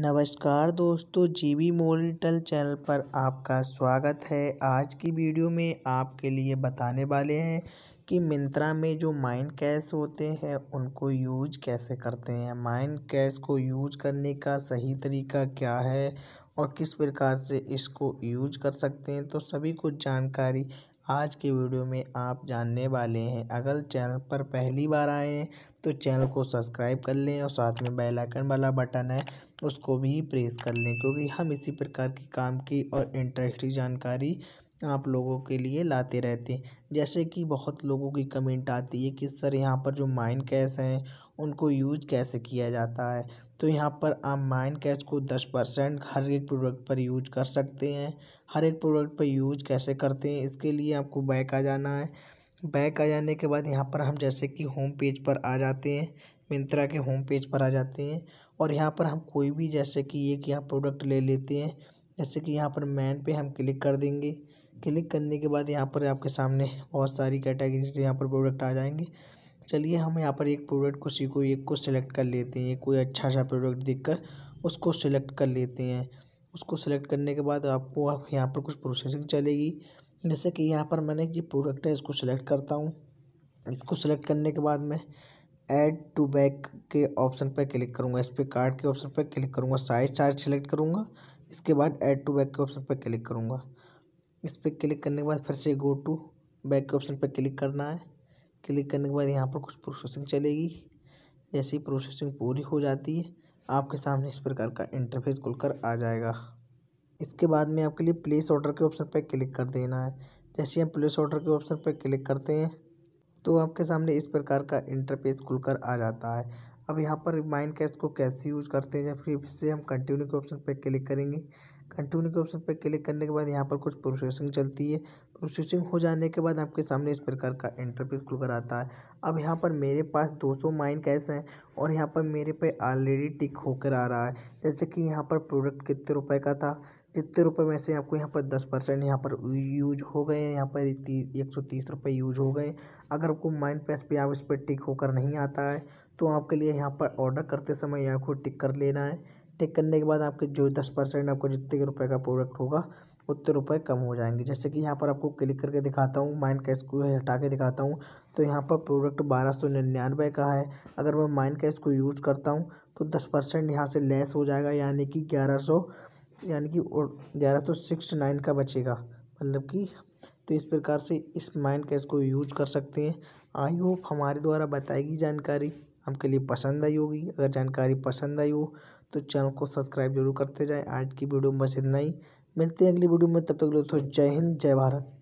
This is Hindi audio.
नमस्कार दोस्तों जी बी मोल्टल चैनल पर आपका स्वागत है आज की वीडियो में आपके लिए बताने वाले हैं कि मिंत्रा में जो माइंड कैश होते हैं उनको यूज कैसे करते हैं माइंड कैश को यूज करने का सही तरीका क्या है और किस प्रकार से इसको यूज कर सकते हैं तो सभी कुछ जानकारी आज के वीडियो में आप जानने वाले हैं अगर चैनल पर पहली बार आए हैं तो चैनल को सब्सक्राइब कर लें और साथ में बेल आइकन वाला बटन है उसको भी प्रेस कर लें क्योंकि हम इसी प्रकार के काम की और इंटरेस्टिंग जानकारी आप लोगों के लिए लाते रहते हैं जैसे कि बहुत लोगों की कमेंट आती है कि सर यहाँ पर जो माइन कैश हैं उनको यूज कैसे किया जाता है तो यहाँ पर आप माइन कैश को दस परसेंट हर एक प्रोडक्ट पर यूज कर सकते हैं हर एक प्रोडक्ट पर यूज कैसे करते हैं इसके लिए आपको बैक आ जाना है बैक आ जाने के बाद यहाँ पर हम जैसे कि होम पेज पर आ जाते हैं मिंत्रा के होम पेज पर आ जाते हैं और यहाँ पर हम कोई भी जैसे कि एक यहाँ प्रोडक्ट ले लेते हैं जैसे कि यहाँ पर मैन पे हम क्लिक कर देंगे क्लिक करने के बाद यहाँ पर आपके सामने बहुत सारी कैटेगरी यहाँ पर प्रोडक्ट आ जाएंगे चलिए हम यहाँ पर एक प्रोडक्ट को सीखो एक को सिलेक्ट कर लेते हैं कोई अच्छा सा प्रोडक्ट देख उसको सिलेक्ट कर लेते हैं उसको सिलेक्ट करने के बाद आपको आप यहाँ पर कुछ प्रोसेसिंग चलेगी जैसे कि यहाँ पर मैंने ये प्रोडक्ट है इसको सिलेक्ट करता हूँ इसको सिलेक्ट करने के बाद मैं ऐड टू बैक के ऑप्शन पर क्लिक करूँगा इस पर कार्ड के ऑप्शन पर क्लिक करूँगा साइज चार्ज सेलेक्ट करूँगा इसके बाद ऐड टू बैक के ऑप्शन पर क्लिक करूँगा इस पर क्लिक करने के बाद फिर से गो टू बैक के ऑप्शन पर क्लिक करना है क्लिक करने के बाद यहाँ पर कुछ प्रोसेसिंग चलेगी जैसे ही प्रोसेसिंग पूरी हो जाती है आपके सामने इस प्रकार का इंटरफेस खुलकर आ जाएगा इसके बाद में आपके लिए प्लेस ऑर्डर के ऑप्शन पर क्लिक कर देना है जैसे हम प्लेस ऑर्डर के ऑप्शन पर क्लिक करते हैं तो आपके सामने इस प्रकार का इंटरफेस खुलकर आ जाता है अब यहाँ पर माइंड कैश को कैसे यूज करते हैं या फिर इससे हम कंटिन्यू के ऑप्शन पर क्लिक करेंगे कंटिन्यू के ऑप्शन पर क्लिक करने के बाद यहाँ पर कुछ प्रोसेसिंग चलती है प्रोसेसिंग हो जाने के बाद आपके सामने इस प्रकार का इंटरफेस खुलकर आता है अब यहाँ पर मेरे पास 200 माइन कैश हैं और यहाँ पर मेरे पे ऑलरेडी टिक होकर आ रहा है जैसे कि यहाँ पर प्रोडक्ट कितने रुपए का था इतने रुपए में से आपको यहाँ पर दस परसेंट यहाँ पर यूज हो गए हैं यहाँ पर एक सौ तीस रुपये यूज हो गए अगर आपको माइंड पेस पे आप इस पर टिक होकर नहीं आता है तो आपके लिए यहाँ पर ऑर्डर करते समय यहाँ को टिक कर लेना है टिक करने के बाद आपके जो दस परसेंट आपको जितने रुपए का प्रोडक्ट होगा उतने रुपए कम हो जाएंगे जैसे कि यहाँ पर आपको क्लिक करके दिखाता हूँ माइंड कैश को हटा के दिखाता हूँ तो यहाँ पर प्रोडक्ट बारह सौ निन्यानवे का है अगर मैं माइंड कैश को यूज़ करता हूँ तो दस परसेंट यहाँ से लेस हो जाएगा यानी कि ग्यारह सौ यानी कि ग्यारह तो सिक्स नाइन का बचेगा मतलब कि तो इस प्रकार से इस माइंड कैश को यूज कर सकते हैं आई होप हमारे द्वारा बताई गई जानकारी आपके लिए पसंद आई होगी अगर जानकारी पसंद आई हो तो चैनल को सब्सक्राइब जरूर करते जाएं आज की वीडियो में बस इतना ही मिलते हैं अगली वीडियो में तब तक तो जय हिंद जय भारत